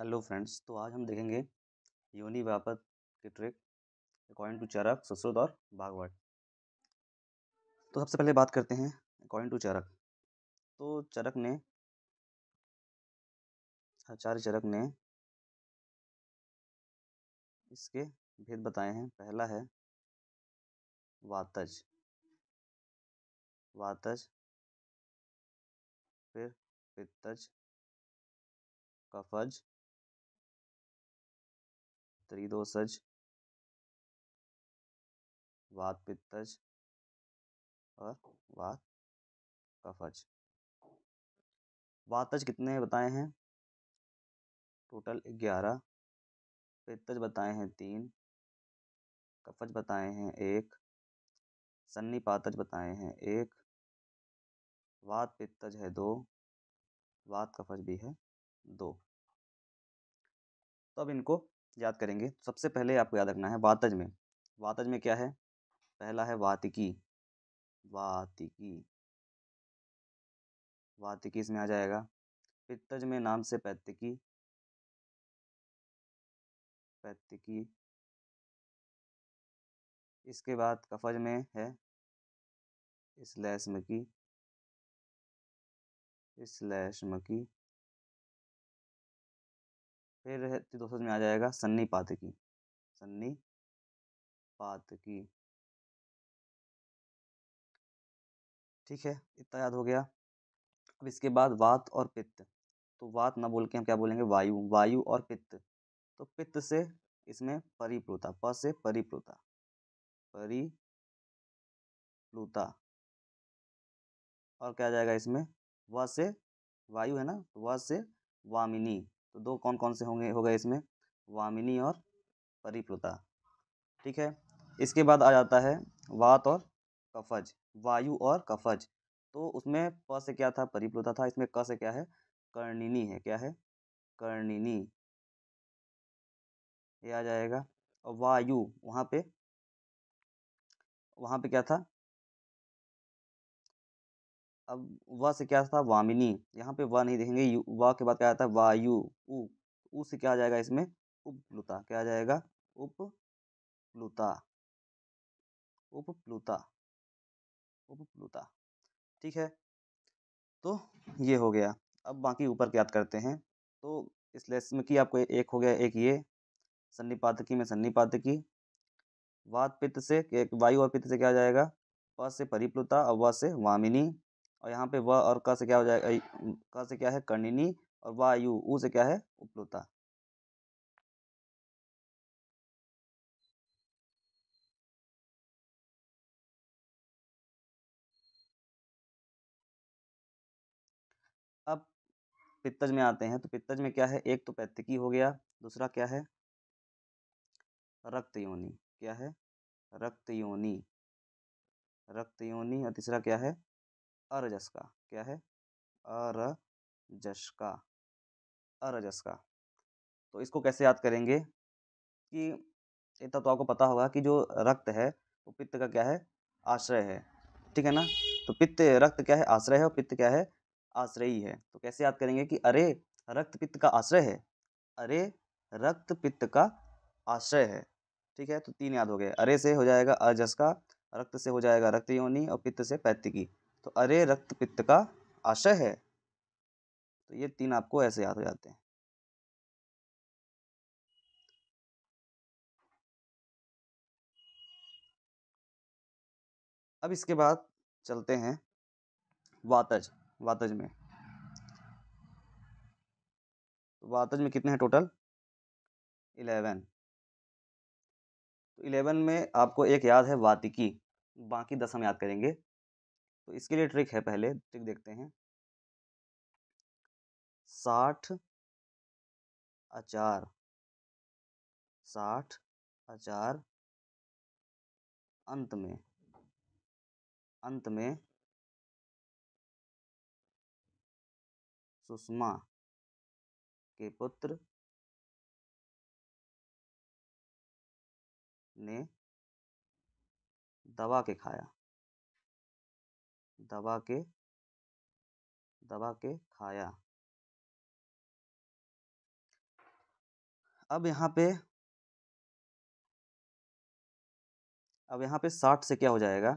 hello friends तो आज हम देखेंगे योनि व्यापक के trick according to Charak Sushrut और भागवत तो सबसे पहले बात करते हैं अकॉर्डिंग टू चरक तो चरक ने आचार्य चरक ने इसके भेद बताए हैं पहला है वातज वातज फिर पितज कफज त्रिदोषज वात पित्तज और वात कफज वातज कितने है बताए हैं टोटल ग्यारह पित्तज बताए हैं तीन कफज बताए हैं एक सन्नी पातज बताए हैं एक वात पित्तज है दो वात कफज भी है दो तो अब इनको याद करेंगे सबसे पहले आपको याद रखना है वातज में वातज में क्या है पहला है वातिकी वातिकी वातिकी इसमें आ जाएगा पितज में नाम से पैतिकी पैतिकी इसके बाद कफज में है की स्लैशमकी की फिर दोस्तों में आ जाएगा सन्नी की सन्नी की ठीक है इतना याद हो गया अब इसके बाद वात और पित्त तो वात ना बोल के हम क्या बोलेंगे वायु वायु और पित्त तो पित्त से इसमें परिप्लुता प से परिप्लुता परिप्लुता और क्या आ जाएगा इसमें व से वायु है ना तो व से वामिनी तो दो कौन कौन से होंगे हो गए इसमें वामिनी और परिप्लुता ठीक है इसके बाद आ जाता है वात और कफज वायु और कफज तो उसमें प से क्या था परिप्लुता था इसमें क से क्या है कर्णिनी है क्या है कर्णिनी ये आ जाएगा और वायु वहाँ पे वहाँ पे क्या था अब व से क्या था वामिनी यहाँ पे व नहीं देखेंगे यू व के बाद क्या आता है वायु उ ऊ से क्या आ जाएगा इसमें प्लुता क्या आ जाएगा प्लुता उप प्लुता ठीक है तो ये हो गया अब बाकी ऊपर याद करते हैं तो इस लेस में की आपको एक हो गया एक ये सन्निपातकी में सन्निपातकी वात पित्त से एक वायु और पित्त से क्या आ जाएगा व से परिप्लुता और से वामिनी और यहाँ पे व और क से क्या हो जाएगा क से क्या है कर्णिनी और वायु ऊ से क्या है उपलुता अब पित्तज में आते हैं तो पित्तज में क्या है एक तो पैतिकी हो गया दूसरा क्या है रक्त योनि क्या है रक्त योनि रक्त योनि और तीसरा क्या है अरजस का क्या है का अरजस का तो इसको कैसे याद करेंगे कि इतना तो आपको पता होगा कि जो रक्त है वो पित्त का क्या है आश्रय है ठीक है ना तो पित्त रक्त क्या है आश्रय है और पित्त क्या है आश्रयी है तो कैसे याद करेंगे कि अरे रक्त पित्त का आश्रय है अरे रक्त पित्त का आश्रय है ठीक है तो तीन याद हो गए अरे से हो जाएगा अजस का रक्त से हो जाएगा रक्त योनि और पित्त से पैतिकी तो अरे रक्त पित्त का आशय है तो ये तीन आपको ऐसे याद हो जाते हैं अब इसके बाद चलते हैं वातज वातज में तो वातज में कितने हैं टोटल इलेवन तो इलेवन में आपको एक याद है वातिकी बाकी दस हम याद करेंगे तो इसके लिए ट्रिक है पहले ट्रिक देखते हैं साठ अचार साठ अचार अंत में अंत में सुषमा के पुत्र ने दबा के खाया दबा के दबा के खाया अब यहाँ पे अब यहाँ पे साठ से क्या हो जाएगा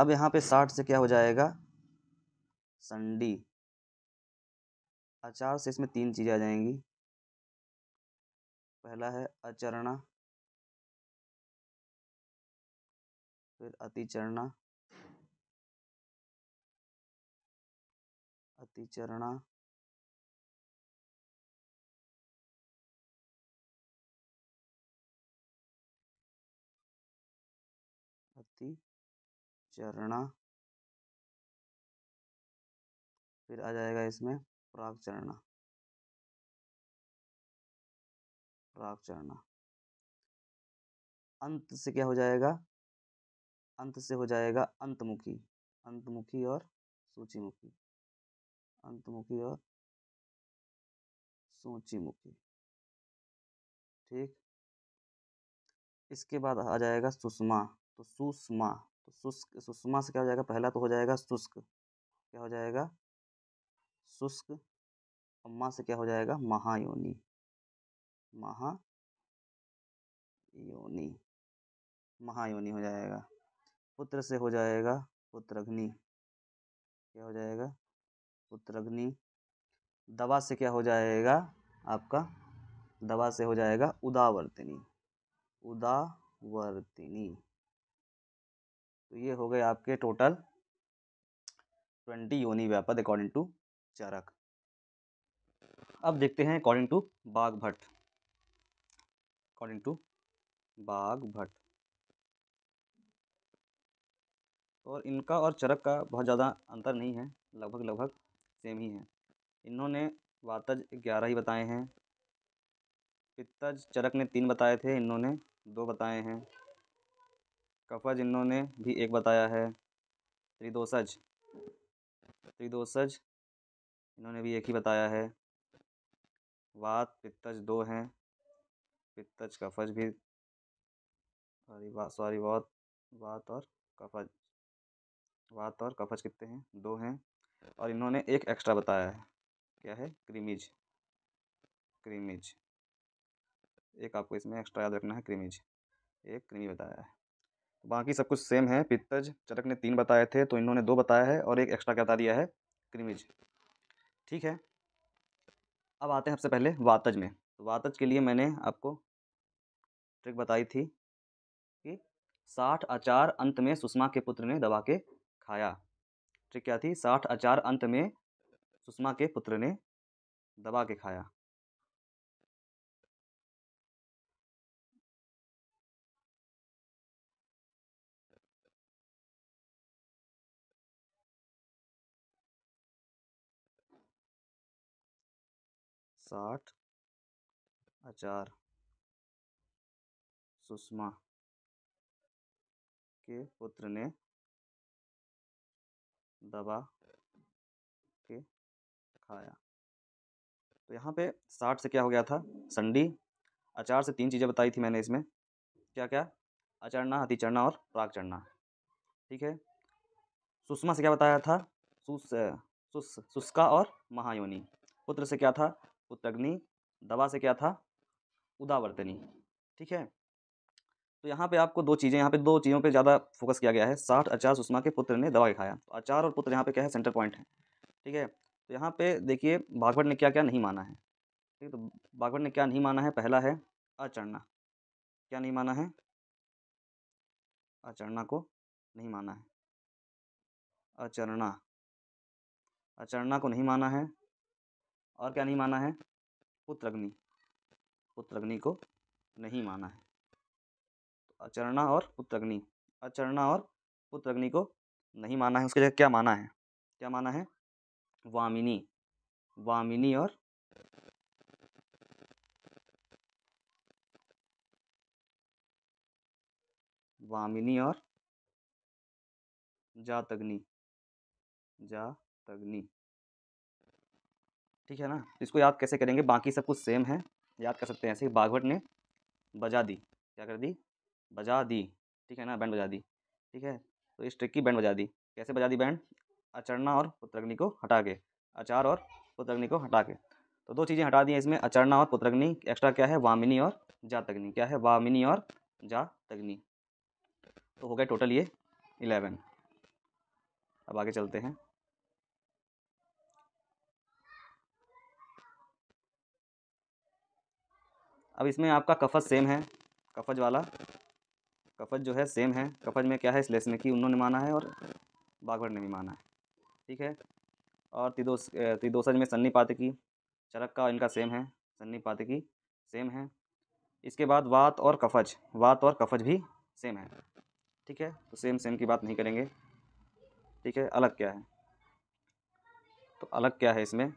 अब यहाँ पे साठ से क्या हो जाएगा संडी अचार से इसमें तीन चीज़ें आ जाएंगी पहला है अचरणा फिर अतिचरणा अतिचरणा अति चरणा फिर आ जाएगा इसमें प्राग चरणा राग चढ़ना अंत से क्या हो जाएगा अंत से हो जाएगा अंतमुखी अंतमुखी और सूचीमुखी अंतमुखी और सूचीमुखी ठीक इसके बाद आ जाएगा सुषमा तो सुषमा तो शुष्क सुषमा से क्या हो जाएगा पहला तो हो जाएगा शुष्क क्या हो जाएगा शुष्क अम्मा से क्या हो जाएगा महायोनी महा योनि महायोनि हो जाएगा पुत्र से हो जाएगा पुत्रग्नि क्या हो जाएगा पुत्रग्नि दवा से क्या हो जाएगा आपका दवा से हो जाएगा उदावर्तिनी उदावर्तिनी तो ये हो गए आपके टोटल ट्वेंटी योनि व्यापद अकॉर्डिंग टू चरक अब देखते हैं अकॉर्डिंग टू बाघ भट्ट according to बाघ भट्ट और इनका और चरक का बहुत ज़्यादा अंतर नहीं है लगभग लगभग सेम ही है इन्होंने वातज ग्यारह ही बताए हैं पित्तज चरक ने तीन बताए थे इन्होंने दो बताए हैं कफज इन्होंने भी एक बताया है त्रिदोषज त्रिदोषज इन्होंने भी एक ही बताया है वात पित्तज दो हैं पित्तज कफज भी सॉरी बात सॉरी बहुत वात और कफज वात और कफज कितने हैं दो हैं और इन्होंने एक एक्स्ट्रा बताया है क्या है क्रीमिज क्रीमिज एक आपको इसमें एक्स्ट्रा याद रखना है क्रीमिज एक क्रीमी बताया है बाकी सब कुछ सेम है पित्तज चटक ने तीन बताए थे तो इन्होंने दो बताया है और एक एक्स्ट्रा क्या बता दिया है क्रीमिज ठीक है अब आते हैं सबसे पहले वातज में तो वातज के लिए मैंने आपको ट्रिक बताई थी कि साठ अचार अंत में सुषमा के पुत्र ने दबा के खाया ट्रिक क्या थी साठ अचार अंत में सुषमा के पुत्र ने दबा के खाया साठ आचार सुषमा के पुत्र ने दबा के खाया तो यहाँ पे साठ से क्या हो गया था संडी अचार से तीन चीज़ें बताई थी मैंने इसमें क्या क्या अचरना हाथी चढ़ना और प्राग चढ़ना ठीक है सुषमा से क्या बताया था सुस सुस सुस्का और महायोनी पुत्र से क्या था पुत्रग्नि दवा से क्या था उदावर्तनी ठीक है तो यहाँ पे आपको दो चीज़ें यहाँ पे दो चीज़ों पे ज़्यादा फोकस किया गया है साठ अचार सुषमा के पुत्र ने दवाई खाया तो अचार और पुत्र यहाँ पे क्या है सेंटर पॉइंट है ठीक है तो यहाँ पे देखिए भागवत ने क्या क्या नहीं माना है ठीक है तो भागवत ने क्या नहीं माना है पहला है अचरणा क्या नहीं माना है अचरणा को नहीं माना है अचरणा अचरणा को नहीं माना है और क्या नहीं माना है पुत्रग्नि पुत्रग्नि को नहीं माना है तो अचरणा और पुत्रग्नि अचरणा और पुत्रग्नि को नहीं माना है उसके जगह क्या माना है क्या माना है वामिनी वामिनी और वामिनी और जातग्नि जातग्नि ठीक है ना इसको याद कैसे करेंगे बाकी सब कुछ सेम है याद कर सकते हैं ऐसे बाघवट ने बजा दी क्या कर दी बजा दी ठीक है ना बैंड बजा दी ठीक है तो इस ट्रिक की बैंड बजा दी कैसे बजा दी बैंड अचरना और पुत्रग्नि को हटा के अचार और पुत्रग्नि को हटा के तो दो चीज़ें हटा दी हैं इसमें अचरना और पुत्रग्नि एक्स्ट्रा क्या है वामिनी और जातग्नि क्या है वामिनी और जातग्नि तो हो गए टोटल ये इलेवन अब आगे चलते हैं अब इसमें आपका कफज सेम है कफज वाला कफज जो है सेम है कफज में क्या है इसमें की उन्होंने माना है और बागवर ने भी माना है ठीक है और तिदोस तिदोसज में सन्नी की चरक का इनका सेम है सन्नी पातकी सेम है इसके बाद वात और कफज वात और कफज भी सेम है ठीक है तो सेम सेम की बात नहीं करेंगे ठीक है अलग क्या है तो अलग क्या है इसमें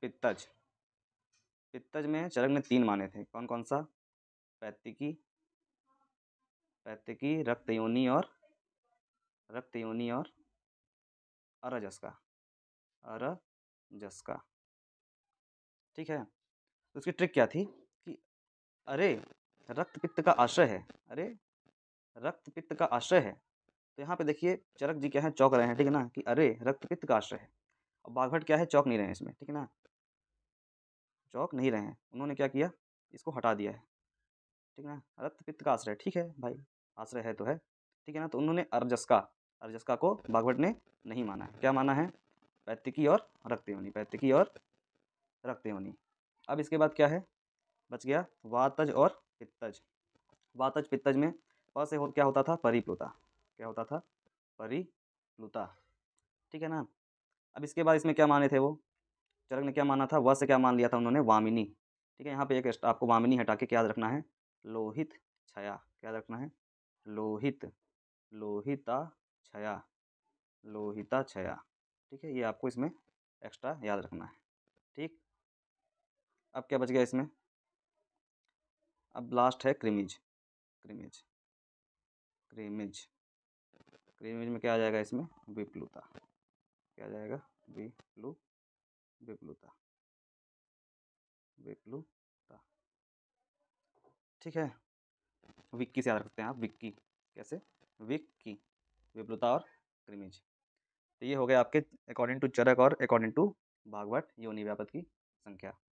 पित्तज पित्तज में चरक ने तीन माने थे कौन कौन सा पैतिकी पैतिकी रक्त योनी और रक्त योनी और अरजस का अरजस का ठीक है तो उसकी ट्रिक क्या थी कि अरे रक्त पित्त का आश्रय है अरे रक्त पित्त का आश्रय है तो यहाँ पे देखिए चरक जी क्या है चौक रहे हैं ठीक है ना कि अरे रक्त पित्त का आश्रय है और बाघट क्या है चौक नहीं रहे हैं इसमें ठीक है ना चौक नहीं रहे हैं उन्होंने क्या किया इसको हटा दिया है ठीक है ना रक्त पित्त का आश्रय ठीक है भाई आश्रय है तो है ठीक है ना तो उन्होंने अर्जस्का अर्जस्का को भागवत ने नहीं माना है क्या माना है पैतिकी और रक्त पैतिकी और रक्त योनि अब इसके बाद क्या है बच गया वातज और पित्तज वातज पित्तज में प से हो क्या होता था परिप्लुता क्या होता था परिप्लुता ठीक है ना अब इसके बाद इसमें क्या माने थे वो चरक ने क्या माना था वह से क्या मान लिया था उन्होंने वामिनी ठीक है यहाँ पे एक आपको वामिनी हटा के याद रखना है लोहित छया क्या रखना है लोहित लोहिता छया लोहिता छया ठीक है ये आपको इसमें एक्स्ट्रा याद रखना है ठीक अब क्या बच गया इसमें अब लास्ट है क्रिमिज क्रिमिज क्रिमिज क्रिमिज में क्या आ जाएगा इसमें विप्लुता क्या आ जाएगा विप्लुता बेपलुता बेपलुता ठीक है विक्की से याद रखते हैं आप विक्की कैसे विक्की विप्लुता और क्रिमिज तो ये हो गया आपके अकॉर्डिंग टू चरक और अकॉर्डिंग टू भागवत योनि व्यापक की संख्या